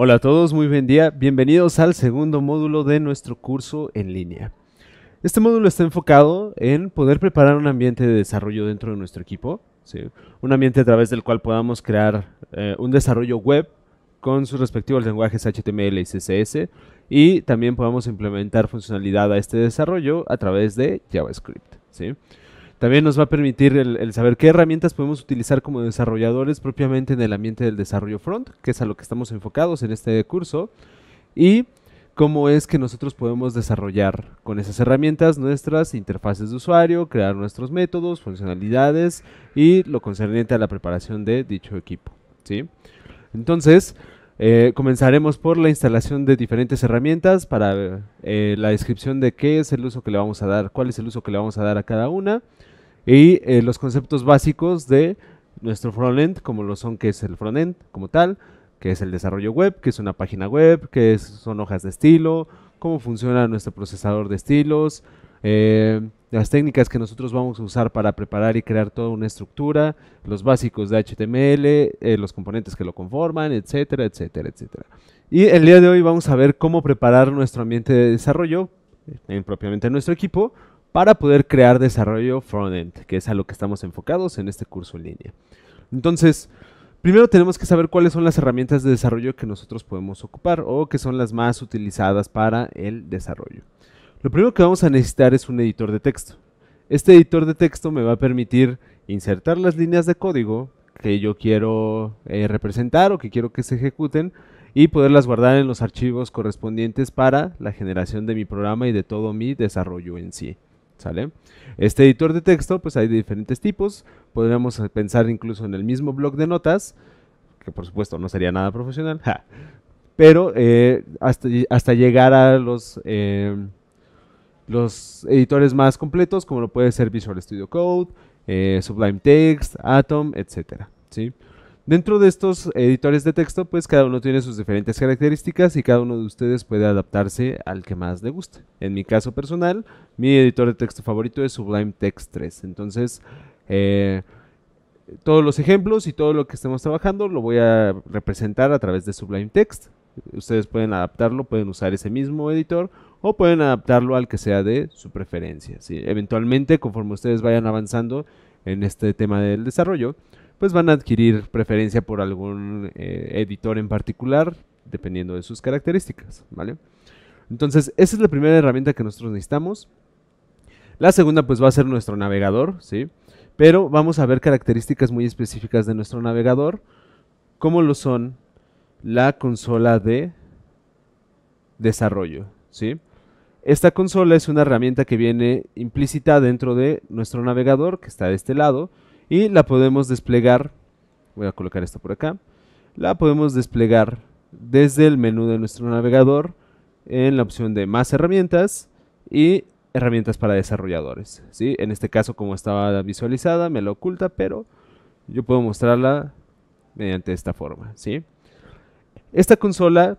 Hola a todos, muy buen día. Bienvenidos al segundo módulo de nuestro curso en línea. Este módulo está enfocado en poder preparar un ambiente de desarrollo dentro de nuestro equipo, un ambiente a través del cual podamos crear eh, un desarrollo web con sus respectivos lenguajes HTML y CSS y también podamos implementar funcionalidad a este desarrollo a través de JavaScript. ¿sí? También nos va a permitir el, saber qué herramientas podemos utilizar como desarrolladores propiamente en el ambiente del desarrollo front, que es a lo que estamos enfocados en este curso, y cómo es que nosotros podemos desarrollar con esas herramientas nuestras interfaces de usuario, crear nuestros métodos, funcionalidades y lo concerniente a la preparación de dicho equipo. ¿sí? Entonces, eh, comenzaremos por la instalación de diferentes herramientas para eh, la descripción de qué es el uso que le vamos a dar, cuál es el uso que le vamos a dar a cada una y eh, los conceptos básicos de nuestro frontend, como lo son que es el frontend como tal, que es el desarrollo web, que es una página web, que son hojas de estilo, cómo funciona nuestro procesador de estilos, eh, las técnicas que nosotros vamos a usar para preparar y crear toda una estructura, los básicos de HTML, eh, los componentes que lo conforman, etcétera, etcétera, etcétera. Y el día de hoy vamos a ver cómo preparar nuestro ambiente de desarrollo, en propiamente nuestro equipo, para poder crear desarrollo frontend, que es a lo que estamos enfocados en este curso en línea. Entonces, primero tenemos que saber cuáles son las herramientas de desarrollo que nosotros podemos ocupar o que son las más utilizadas para el desarrollo. Lo primero que vamos a necesitar es un editor de texto. Este editor de texto me va a permitir insertar las líneas de código que yo quiero eh, representar o que quiero que se ejecuten y poderlas guardar en los archivos correspondientes para la generación de mi programa y de todo mi desarrollo en sí. ¿Sale? Este editor de texto, pues hay de diferentes tipos. Podríamos eh, pensar incluso en el mismo blog de notas, que por supuesto no sería nada profesional, pero eh, hasta, hasta, llegar a los, eh, los editores más completos, como lo puede ser Visual Studio Code, Sublime Text, Atom, etc. ¿sí? Dentro de estos editores de texto, pues cada uno tiene sus diferentes características y cada uno de ustedes puede adaptarse al que más le guste. En mi caso personal, mi editor de texto favorito es Sublime Text 3. Entonces, eh, todos los ejemplos y todo lo que estemos trabajando lo voy a representar a través de Sublime Text. Ustedes pueden adaptarlo, pueden usar ese mismo editor o pueden adaptarlo al que sea de su preferencia. Eventualmente, conforme ustedes vayan avanzando en este tema del desarrollo, pues van a adquirir preferencia por algún eh, editor en particular, dependiendo de sus características, ¿vale? Entonces, esa es la primera herramienta que nosotros necesitamos. La segunda, pues, va a ser nuestro navegador, ¿sí? Pero vamos a ver características muy específicas de nuestro navegador, como lo son la consola de desarrollo, ¿sí? Esta consola es una herramienta que viene implícita dentro de nuestro navegador, que está de este lado, y la podemos desplegar, voy a colocar esto por acá, la podemos desplegar desde el menú de nuestro navegador en la opción de más herramientas y herramientas para desarrolladores. ¿sí? En este caso como estaba visualizada me la oculta, pero yo puedo mostrarla mediante esta forma. ¿sí? Esta consola,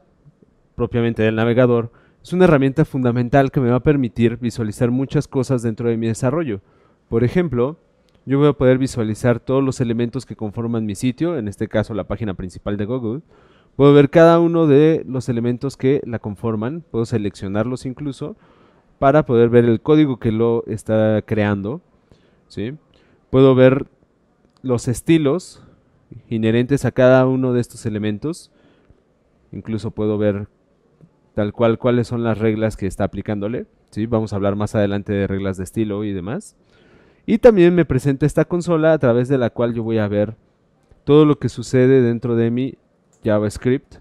propiamente del navegador, es una herramienta fundamental que me va a permitir visualizar muchas cosas dentro de mi desarrollo. Por ejemplo, yo voy a poder visualizar todos los elementos que conforman mi sitio, en este caso la página principal de Google. Puedo ver cada uno de los elementos que la conforman, puedo seleccionarlos incluso para poder ver el código que lo está creando. ¿sí? Puedo ver los estilos inherentes a cada uno de estos elementos. Incluso puedo ver tal cual cuáles son las reglas que está aplicándole. ¿sí? Vamos a hablar más adelante de reglas de estilo y demás. Y también me presenta esta consola a través de la cual yo voy a ver todo lo que sucede dentro de mi JavaScript.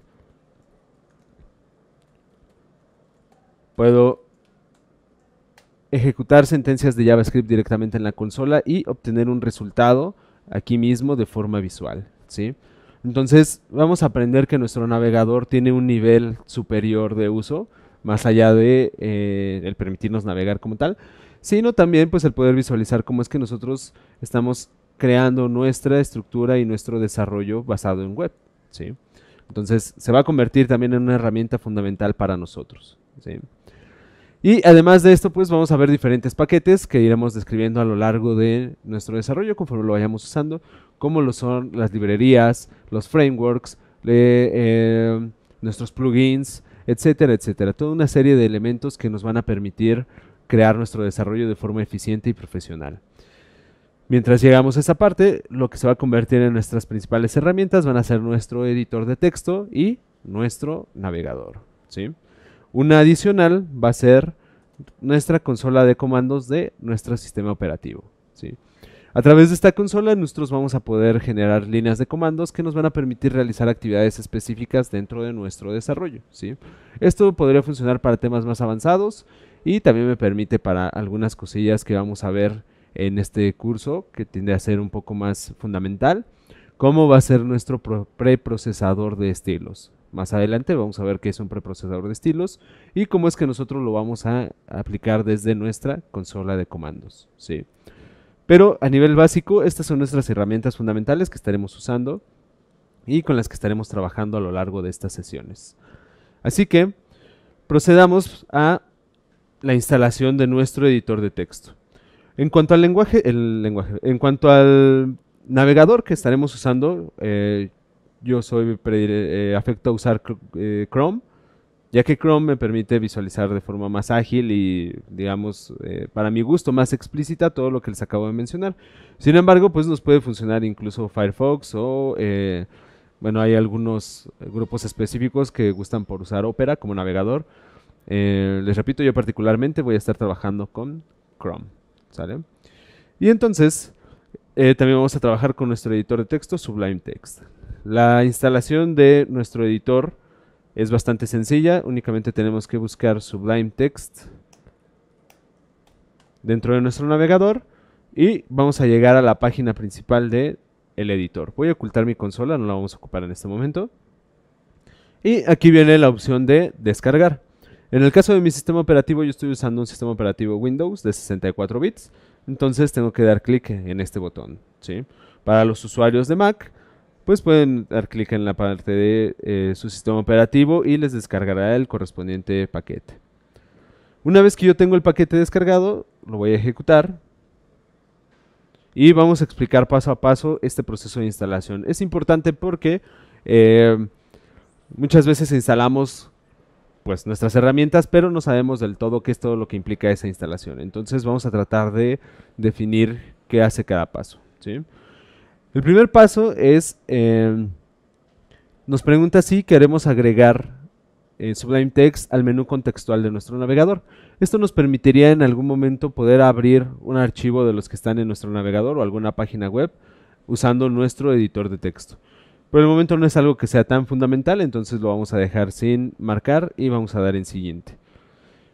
Puedo ejecutar sentencias de JavaScript directamente en la consola y obtener un resultado aquí mismo de forma visual. ¿sí? Entonces vamos a aprender que nuestro navegador tiene un nivel superior de uso, más allá de eh, el permitirnos navegar como tal sino también pues el poder visualizar cómo es que nosotros estamos creando nuestra estructura y nuestro desarrollo basado en web. Entonces se va a convertir también en una herramienta fundamental para nosotros. Y además de esto, pues vamos a ver diferentes paquetes que iremos describiendo a lo largo de nuestro desarrollo conforme lo vayamos usando, como lo son las librerías, los frameworks, eh, nuestros plugins, etcétera, etcétera. Toda una serie de elementos que nos van a permitir crear nuestro desarrollo de forma eficiente y profesional. Mientras llegamos a esa parte, lo que se va a convertir en nuestras principales herramientas van a ser nuestro editor de texto y nuestro navegador. ¿sí? Una adicional va a ser nuestra consola de comandos de nuestro sistema operativo. ¿sí? A través de esta consola nosotros vamos a poder generar líneas de comandos que nos van a permitir realizar actividades específicas dentro de nuestro desarrollo. ¿sí? Esto podría funcionar para temas más avanzados y también me permite para algunas cosillas que vamos a ver en este curso que tiende a ser un poco más fundamental cómo va a ser nuestro preprocesador de estilos. Más adelante vamos a ver qué es un preprocesador de estilos y cómo es que nosotros lo vamos a aplicar desde nuestra consola de comandos. ¿sí? Pero a nivel básico, estas son nuestras herramientas fundamentales que estaremos usando y con las que estaremos trabajando a lo largo de estas sesiones. Así que procedamos a la instalación de nuestro editor de texto. En cuanto al lenguaje, el lenguaje en cuanto al navegador que estaremos usando, eh, yo soy eh, afecto a usar eh, Chrome, ya que Chrome me permite visualizar de forma más ágil y, digamos, para mi gusto, más explícita todo lo que les acabo de mencionar. Sin embargo, pues nos puede funcionar incluso Firefox o bueno, hay algunos grupos específicos que gustan por usar Opera como navegador. Eh, les repito, yo particularmente voy a estar trabajando con Chrome. ¿Sale? Y entonces, eh, también vamos a trabajar con nuestro editor de texto, Sublime Text. La instalación de nuestro editor es bastante sencilla, únicamente tenemos que buscar Sublime Text dentro de nuestro navegador y vamos a llegar a la página principal del el editor. Voy a ocultar mi consola, no la vamos a ocupar en este momento. Y aquí viene la opción de descargar. En el caso de mi sistema operativo, yo estoy usando un sistema operativo Windows de 64 bits, entonces tengo que dar clic en este botón. ¿sí? Para los usuarios de Mac, pues pueden dar clic en la parte de eh, su sistema operativo y les descargará el correspondiente paquete. Una vez que yo tengo el paquete descargado, lo voy a ejecutar y vamos a explicar paso a paso este proceso de instalación. Es importante porque eh, muchas veces instalamos pues nuestras herramientas, pero no sabemos del todo qué es todo lo que implica esa instalación. Entonces vamos a tratar de definir qué hace cada paso. ¿sí? El primer paso es, em, nos pregunta si queremos agregar eh, Sublime Text al menú contextual de nuestro navegador. Esto nos permitiría en algún momento poder abrir un archivo de los que están en nuestro navegador o alguna página web usando nuestro editor de texto. Por el momento no es algo que sea tan fundamental, entonces lo vamos a dejar sin marcar y vamos a dar en siguiente.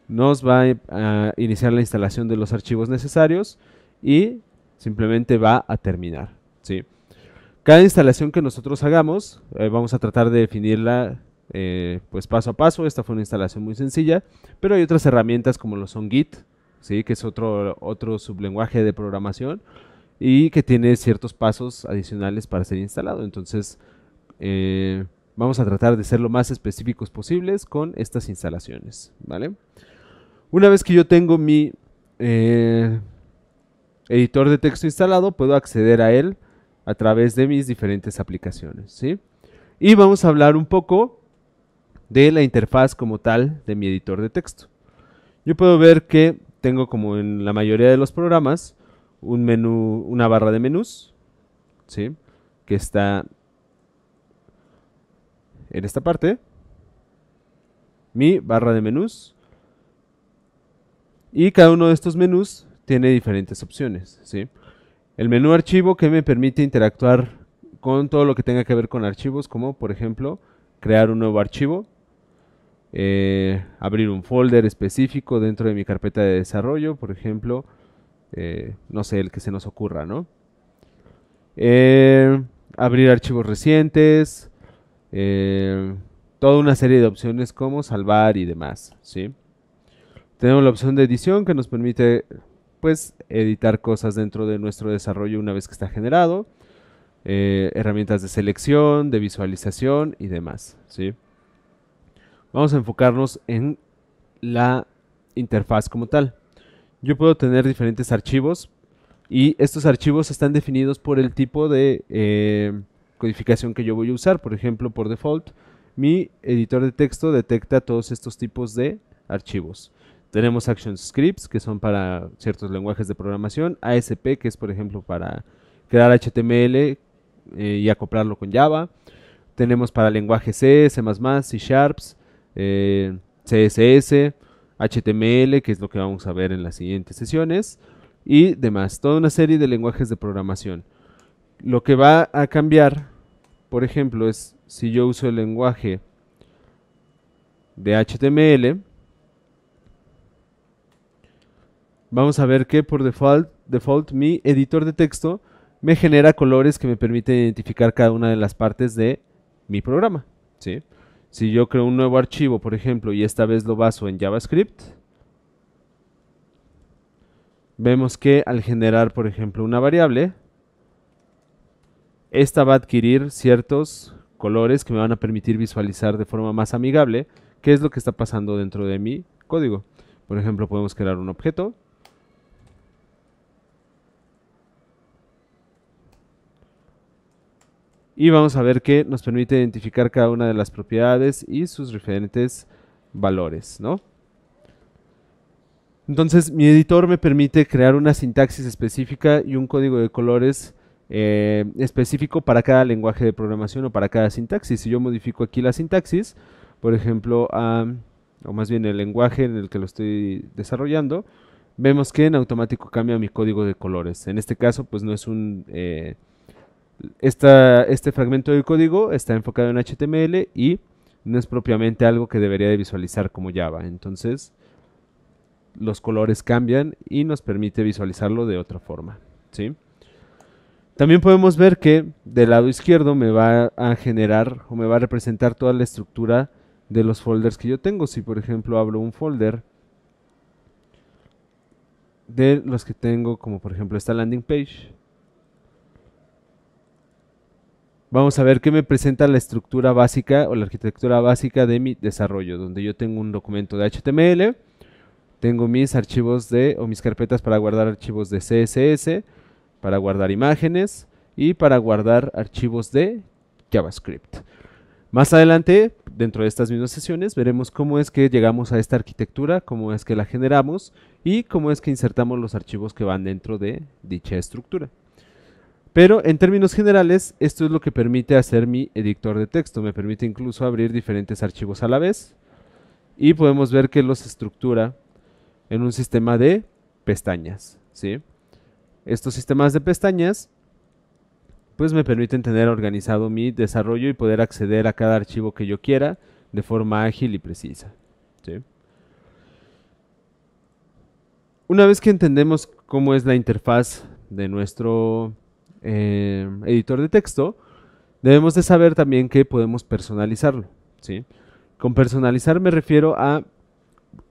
Nos va a iniciar la instalación de los archivos necesarios y simplemente va a terminar. ¿sí? Cada instalación que nosotros hagamos, eh, vamos a tratar de definirla eh, pues paso a paso. Esta fue una instalación muy sencilla, pero hay otras herramientas como lo son Git, ¿sí? que es otro, otro sublenguaje de programación, y que tiene ciertos pasos adicionales para ser instalado. Entonces, eh, vamos a tratar de ser lo más específicos posibles con estas instalaciones, ¿vale? Una vez que yo tengo mi eh, editor de texto instalado, puedo acceder a él a través de mis diferentes aplicaciones, ¿sí? Y vamos a hablar un poco de la interfaz como tal de mi editor de texto. Yo puedo ver que tengo como en la mayoría de los programas, un menú, una barra de menús, ¿sí? Que está en esta parte. Mi barra de menús. Y cada uno de estos menús tiene diferentes opciones, ¿sí? El menú archivo que me permite interactuar con todo lo que tenga que ver con archivos, como por ejemplo crear un nuevo archivo, eh, abrir un folder específico dentro de mi carpeta de desarrollo, por ejemplo, eh, no sé, el que se nos ocurra, ¿no? Eh, abrir archivos recientes, eh, toda una serie de opciones como salvar y demás, ¿sí? Tenemos la opción de edición que nos permite, pues, editar cosas dentro de nuestro desarrollo una vez que está generado, herramientas de selección, de visualización y demás, ¿sí? Vamos a enfocarnos en la interfaz como tal yo puedo tener diferentes archivos y estos archivos están definidos por el tipo de eh, codificación que yo voy a usar. Por ejemplo, por default, mi editor de texto detecta todos estos tipos de archivos. Tenemos action scripts, que son para ciertos lenguajes de programación, ASP, que es por ejemplo para crear HTML eh, y acoplarlo con Java. Tenemos para lenguaje C, C++, C Sharps, eh, CSS, HTML, que es lo que vamos a ver en las siguientes sesiones, y demás, toda una serie de lenguajes de programación. Lo que va a cambiar, por ejemplo, es si yo uso el lenguaje de HTML, vamos a ver que por default, default mi editor de texto me genera colores que me permiten identificar cada una de las partes de mi programa. ¿sí? Si yo creo un nuevo archivo, por ejemplo, y esta vez lo baso en JavaScript, vemos que al generar, por ejemplo, una variable, esta va a adquirir ciertos colores que me van a permitir visualizar de forma más amigable qué es lo que está pasando dentro de mi código. Por ejemplo, podemos crear un objeto, y vamos a ver que nos permite identificar cada una de las propiedades y sus diferentes valores, Entonces, mi editor me permite crear una sintaxis específica y un código de colores eh, específico para cada lenguaje de programación o para cada sintaxis. Si yo modifico aquí la sintaxis, por ejemplo, o más bien el lenguaje en el que lo estoy desarrollando, vemos que en automático cambia mi código de colores. En este caso, pues no es un... Eh, este fragmento del código está enfocado en HTML y no es propiamente algo que debería de visualizar como Java. Entonces, los colores cambian y nos permite visualizarlo de otra forma. También podemos ver que del lado izquierdo me va a generar o me va a representar toda la estructura de los folders que yo tengo. Si por ejemplo abro un folder de los que tengo, como por ejemplo esta landing page, Vamos a ver qué me presenta la estructura básica o la arquitectura básica de mi desarrollo, donde yo tengo un documento de HTML, tengo mis archivos de o mis carpetas para guardar archivos de CSS, para guardar imágenes y para guardar archivos de JavaScript. Más adelante, dentro de estas mismas sesiones, veremos cómo es que llegamos a esta arquitectura, cómo es que la generamos y cómo es que insertamos los archivos que van dentro de dicha estructura. Pero en términos generales, esto es lo que permite hacer mi editor de texto. Me permite incluso abrir diferentes archivos a la vez. Y podemos ver que los estructura en un sistema de pestañas. ¿sí? Estos sistemas de pestañas pues me permiten tener organizado mi desarrollo y poder acceder a cada archivo que yo quiera de forma ágil y precisa. Una vez que entendemos cómo es la interfaz de nuestro eh, editor de texto, debemos de saber también que podemos personalizarlo. ¿sí? Con personalizar me refiero a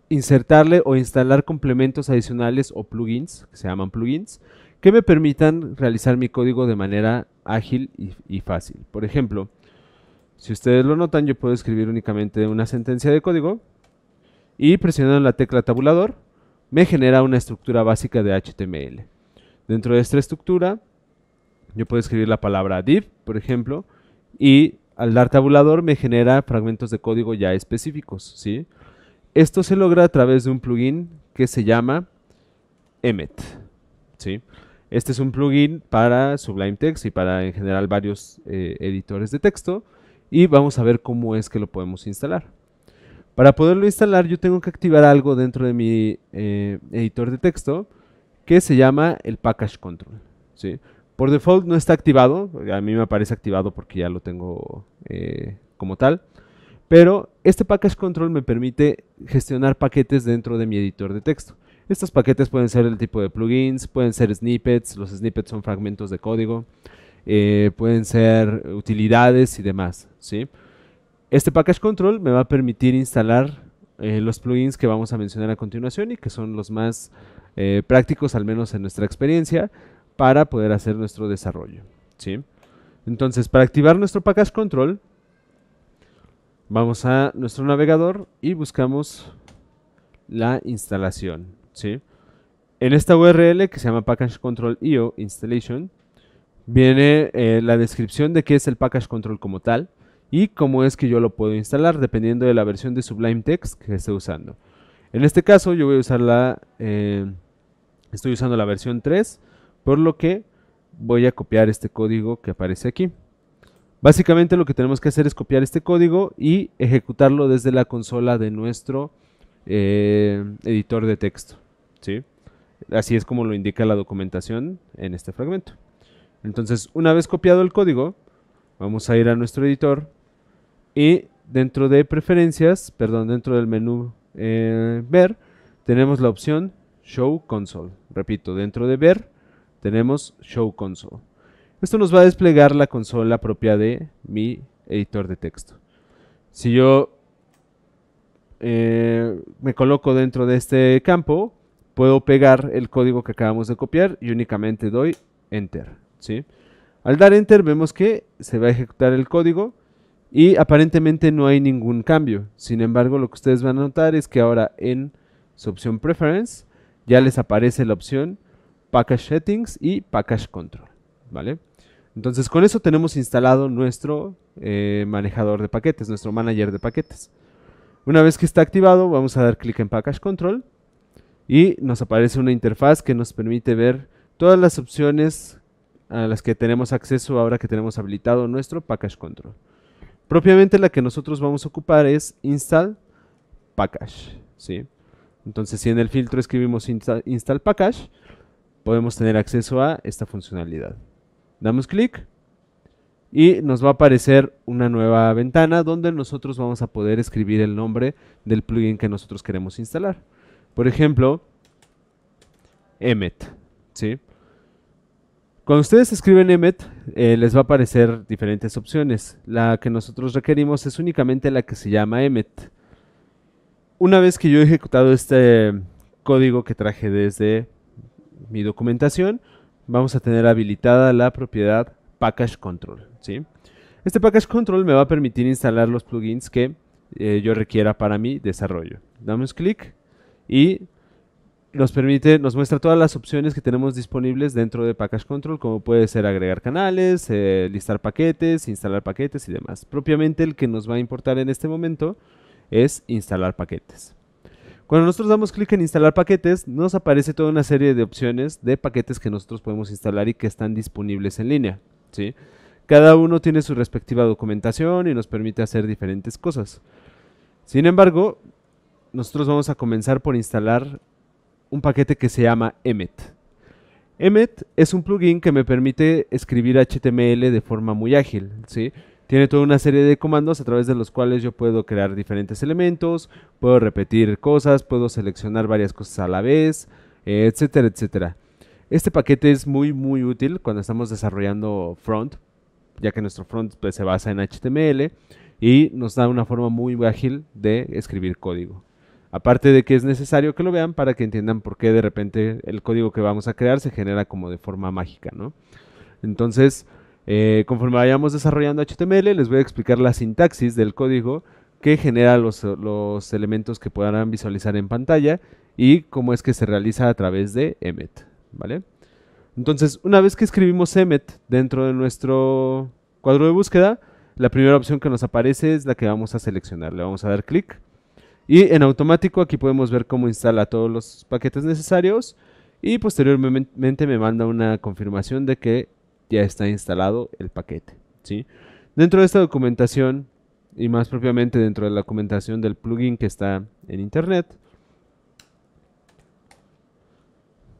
insertarle o instalar complementos adicionales o plugins, que se llaman plugins, que me permitan realizar mi código de manera ágil y, y fácil. Por ejemplo, si ustedes lo notan, yo puedo escribir únicamente una sentencia de código y presionando la tecla tabulador me genera una estructura básica de HTML. Dentro de esta estructura yo puedo escribir la palabra div, por ejemplo, y al dar tabulador me genera fragmentos de código ya específicos, Esto se logra a través de un plugin que se llama Emmet, Este es un plugin para Sublime Text y para en general varios eh, editores de texto y vamos a ver cómo es que lo podemos instalar. Para poderlo instalar yo tengo que activar algo dentro de mi eh, editor de texto que se llama el package control. ¿sí? Por default no está activado, a mí me aparece activado porque ya lo tengo eh, como tal, pero este package control me permite gestionar paquetes dentro de mi editor de texto. Estos paquetes pueden ser el tipo de plugins, pueden ser snippets, los snippets son fragmentos de código, eh, pueden ser utilidades y demás. ¿sí? Este package control me va a permitir instalar eh, los plugins que vamos a mencionar a continuación y que son los más prácticos, al menos en nuestra experiencia para poder hacer nuestro desarrollo. ¿sí? Entonces, para activar nuestro package control, vamos a nuestro navegador y buscamos la instalación. ¿sí? En esta URL que se llama package control installation, viene eh, la descripción de qué es el package control como tal y cómo es que yo lo puedo instalar dependiendo de la versión de Sublime Text que esté usando. En este caso yo voy a usar la, eh, estoy usando la versión 3 por lo que voy a copiar este código que aparece aquí. Básicamente lo que tenemos que hacer es copiar este código y ejecutarlo desde la consola de nuestro eh, editor de texto. ¿sí? Así es como lo indica la documentación en este fragmento. Entonces, una vez copiado el código, vamos a ir a nuestro editor y dentro de preferencias, perdón, dentro del menú eh, ver, tenemos la opción Show Console. Repito, dentro de ver tenemos Show Console. Esto nos va a desplegar la consola propia de mi editor de texto. Si yo eh, me coloco dentro de este campo, puedo pegar el código que acabamos de copiar y únicamente doy Enter. ¿sí? Al dar Enter vemos que se va a ejecutar el código y aparentemente no hay ningún cambio. Sin embargo, lo que ustedes van a notar es que ahora en su opción Preference ya les aparece la opción Package Settings y Package Control. ¿Vale? Entonces con eso tenemos instalado nuestro eh, manejador de paquetes, nuestro manager de paquetes. Una vez que está activado, vamos a dar clic en Package Control y nos aparece una interfaz que nos permite ver todas las opciones a las que tenemos acceso ahora que tenemos habilitado nuestro Package Control. Propiamente la que nosotros vamos a ocupar es install package. ¿sí? Entonces si en el filtro escribimos install package, podemos tener acceso a esta funcionalidad. Damos clic y nos va a aparecer una nueva ventana donde nosotros vamos a poder escribir el nombre del plugin que nosotros queremos instalar. Por ejemplo, Emmet. ¿sí? Cuando ustedes escriben Emmet, eh, les va a aparecer diferentes opciones. La que nosotros requerimos es únicamente la que se llama Emmet. Una vez que yo he ejecutado este código que traje desde mi documentación, vamos a tener habilitada la propiedad Package Control. Este Package Control me va a permitir instalar los plugins que eh, yo requiera para mi desarrollo. Damos clic y nos permite, nos muestra todas las opciones que tenemos disponibles dentro de Package Control, como puede ser agregar canales, eh, listar paquetes, instalar paquetes y demás. Propiamente el que nos va a importar en este momento es instalar paquetes. Cuando nosotros damos clic en instalar paquetes, nos aparece toda una serie de opciones de paquetes que nosotros podemos instalar y que están disponibles en línea. ¿sí? Cada uno tiene su respectiva documentación y nos permite hacer diferentes cosas. Sin embargo, nosotros vamos a comenzar por instalar un paquete que se llama Emmet. Emmet es un plugin que me permite escribir HTML de forma muy ágil, ¿sí? Tiene toda una serie de comandos a través de los cuales yo puedo crear diferentes elementos, puedo repetir cosas, puedo seleccionar varias cosas a la vez, etcétera, etcétera. Este paquete es muy muy útil cuando estamos desarrollando front, ya que nuestro front pues, se basa en HTML y nos da una forma muy ágil de escribir código. Aparte de que es necesario que lo vean para que entiendan por qué de repente el código que vamos a crear se genera como de forma mágica, ¿no? Entonces, eh, conforme vayamos desarrollando HTML, les voy a explicar la sintaxis del código que genera los, elementos que podrán visualizar en pantalla y cómo es que se realiza a través de emmet, ¿vale? Entonces, una vez que escribimos emmet dentro de nuestro cuadro de búsqueda, la primera opción que nos aparece es la que vamos a seleccionar. Le vamos a dar clic y en automático aquí podemos ver cómo instala todos los paquetes necesarios y posteriormente me manda una confirmación de que ya está instalado el paquete. ¿sí? Dentro de esta documentación, y más propiamente dentro de la documentación del plugin que está en internet,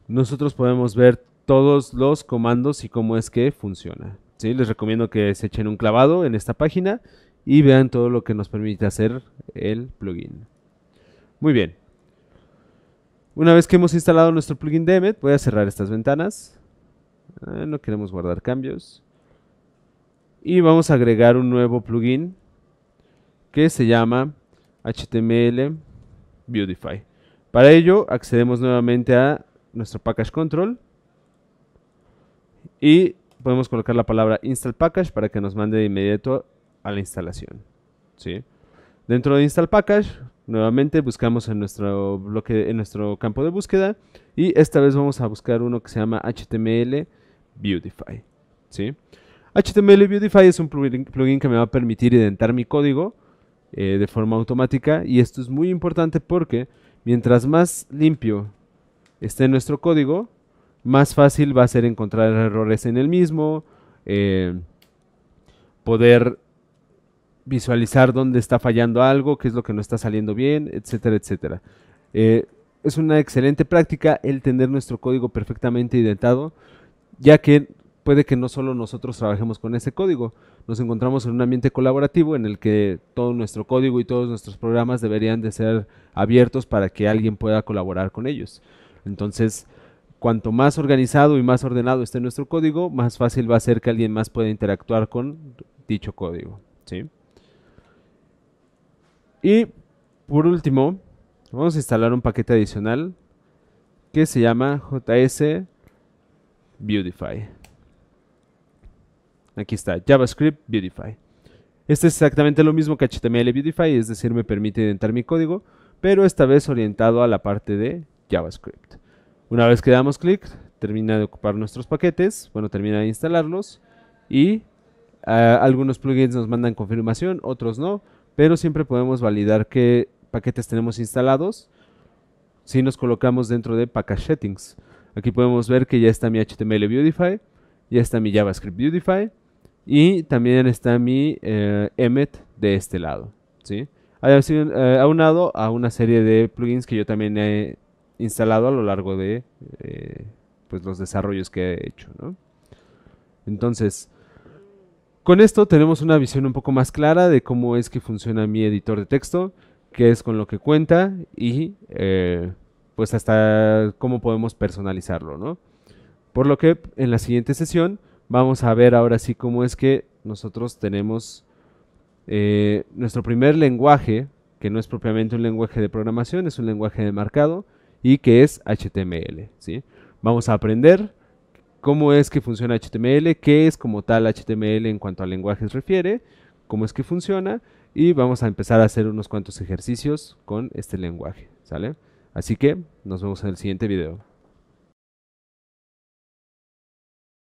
nosotros podemos ver todos los comandos y cómo es que funciona. ¿sí? Les recomiendo que se echen un clavado en esta página y vean todo lo que nos permite hacer el plugin. Muy bien. Una vez que hemos instalado nuestro plugin Demet, voy a cerrar estas ventanas. Eh, no queremos guardar cambios. Y vamos a agregar un nuevo plugin que se llama HTML Beautify. Para ello accedemos nuevamente a nuestro package control y podemos colocar la palabra install package para que nos mande de inmediato a la instalación. Dentro de install package Nuevamente buscamos en nuestro bloque, en nuestro campo de búsqueda. Y esta vez vamos a buscar uno que se llama HTML Beautify. ¿sí? HTML Beautify es un plugin que me va a permitir identar mi código eh, de forma automática. Y esto es muy importante porque mientras más limpio esté nuestro código, más fácil va a ser encontrar errores en el mismo. Eh, poder visualizar dónde está fallando algo, qué es lo que no está saliendo bien, etcétera, etcétera. Eh, es una excelente práctica el tener nuestro código perfectamente identado, ya que puede que no solo nosotros trabajemos con ese código, nos encontramos en un ambiente colaborativo en el que todo nuestro código y todos nuestros programas deberían de ser abiertos para que alguien pueda colaborar con ellos. Entonces, cuanto más organizado y más ordenado esté nuestro código, más fácil va a ser que alguien más pueda interactuar con dicho código. ¿sí? Y por último, vamos a instalar un paquete adicional que se llama JS Beautify. Aquí está, JavaScript Beautify. Este es exactamente lo mismo que HTML Beautify, es decir, me permite identificar mi código, pero esta vez orientado a la parte de JavaScript. Una vez que damos clic, termina de ocupar nuestros paquetes, bueno, termina de instalarlos y ah, algunos plugins nos mandan confirmación, otros no pero siempre podemos validar qué paquetes tenemos instalados si nos colocamos dentro de package settings. Aquí podemos ver que ya está mi HTML Beautify, ya está mi JavaScript Beautify y también está mi eh, Emmet de este lado. ¿sí? Eh, aunado a una serie de plugins que yo también he instalado a lo largo de eh, pues los desarrollos que he hecho. Entonces, con esto tenemos una visión un poco más clara de cómo es que funciona mi editor de texto, qué es con lo que cuenta y eh, pues hasta cómo podemos personalizarlo, ¿no? Por lo que en la siguiente sesión vamos a ver ahora sí cómo es que nosotros tenemos eh, nuestro primer lenguaje, que no es propiamente un lenguaje de programación, es un lenguaje de marcado y que es HTML, ¿sí? Vamos a aprender cómo es que funciona HTML, qué es como tal HTML en cuanto a lenguajes refiere, cómo es que funciona y vamos a empezar a hacer unos cuantos ejercicios con este lenguaje, ¿sale? Así que nos vemos en el siguiente video.